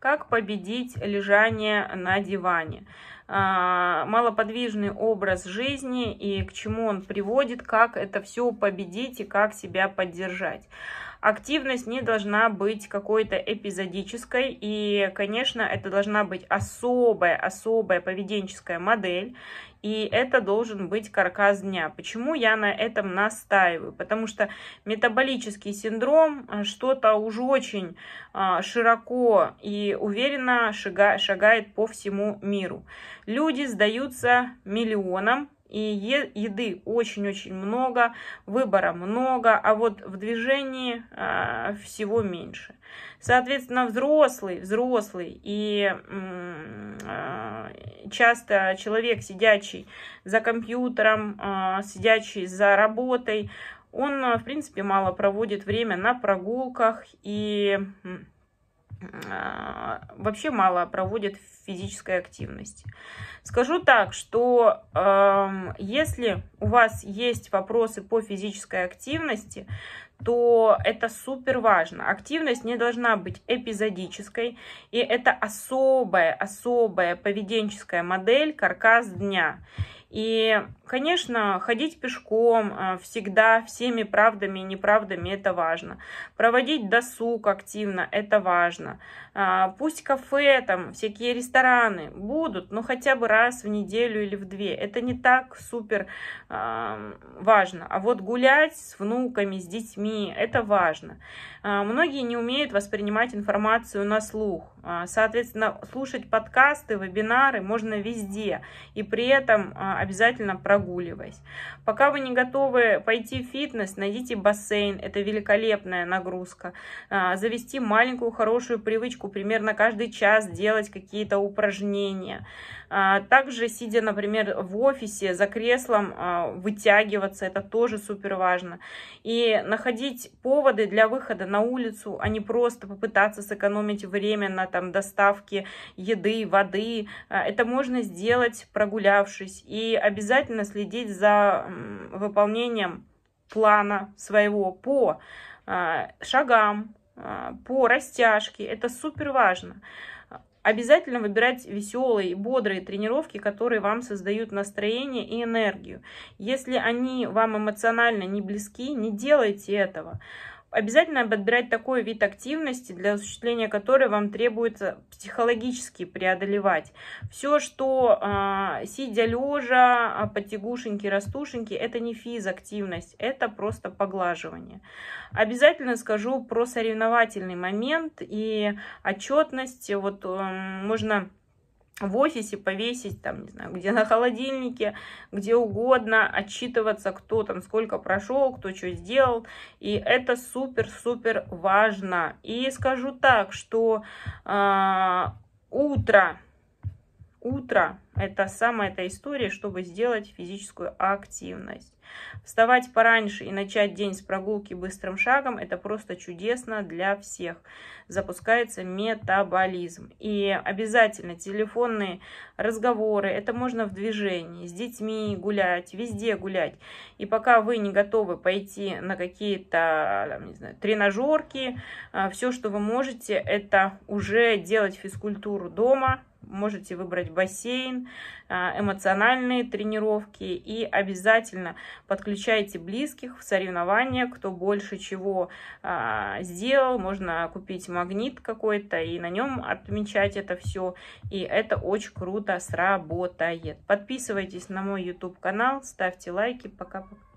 Как победить лежание на диване? А, малоподвижный образ жизни и к чему он приводит, как это все победить и как себя поддержать. Активность не должна быть какой-то эпизодической, и, конечно, это должна быть особая, особая поведенческая модель, и это должен быть каркас дня. Почему я на этом настаиваю? Потому что метаболический синдром а, что-то уж очень а, широко и уверенно шагает по всему миру. Люди сдаются миллионам и еды очень-очень много, выбора много, а вот в движении э, всего меньше. Соответственно, взрослый, взрослый и э, часто человек, сидящий за компьютером, э, а, сидящий за работой, он, в принципе, мало проводит время на прогулках и Э, вообще мало проводят физической активности. Скажу так, что э, если у вас есть вопросы по физической активности, то это супер важно. Активность не должна быть эпизодической, и это особая, особая поведенческая модель каркас дня. И, конечно, ходить пешком а, всегда всеми правдами и неправдами – это важно. Проводить досуг активно – это важно. А, пусть кафе, там, всякие рестораны будут, но хотя бы раз в неделю или в две. Это не так супер а, важно. А вот гулять с внуками, с детьми – это важно. Многие не умеют воспринимать информацию на слух. Соответственно, слушать подкасты, вебинары можно везде. И при этом обязательно прогуливаясь. Пока вы не готовы пойти в фитнес, найдите бассейн, это великолепная нагрузка. А, завести маленькую хорошую привычку, примерно каждый час делать какие-то упражнения. А, также, сидя, например, в офисе за креслом, а, вытягиваться, это тоже супер важно. И находить поводы для выхода на улицу, а не просто попытаться сэкономить время на там, доставке еды, воды. Это можно сделать, прогулявшись. И обязательно следить за выполнением плана своего по а, шагам, а, по растяжке. Это супер важно. Обязательно выбирать веселые, бодрые тренировки, которые вам создают настроение и энергию. Если они вам эмоционально не близки, не делайте этого. Обязательно подбирать такой вид активности, для осуществления которой вам требуется психологически преодолевать. Все, что э, сидя лежа, а, потягушеньки, растушеньки, это не физактивность, это просто поглаживание. Обязательно скажу про соревновательный момент и отчетность. Вот э, можно в офисе повесить, там, не знаю, где на холодильнике, где угодно, отчитываться, кто там сколько прошел, кто что сделал. И это супер-супер важно. И скажу так, что э, утро утро – это самая эта история, чтобы сделать физическую активность. Вставать пораньше и начать день с прогулки быстрым шагом – это просто чудесно для всех. Запускается метаболизм. И обязательно телефонные разговоры – это можно в движении, с детьми гулять, везде гулять. И пока вы не готовы пойти на какие-то тренажерки, а, все, что вы можете, это уже делать физкультуру дома – можете выбрать бассейн, а, эмоциональные тренировки и обязательно подключайте близких в соревнования, кто больше чего а, сделал, можно купить магнит какой-то и на нем отмечать это все, и это очень круто сработает. Подписывайтесь на мой YouTube канал, ставьте лайки, пока-пока.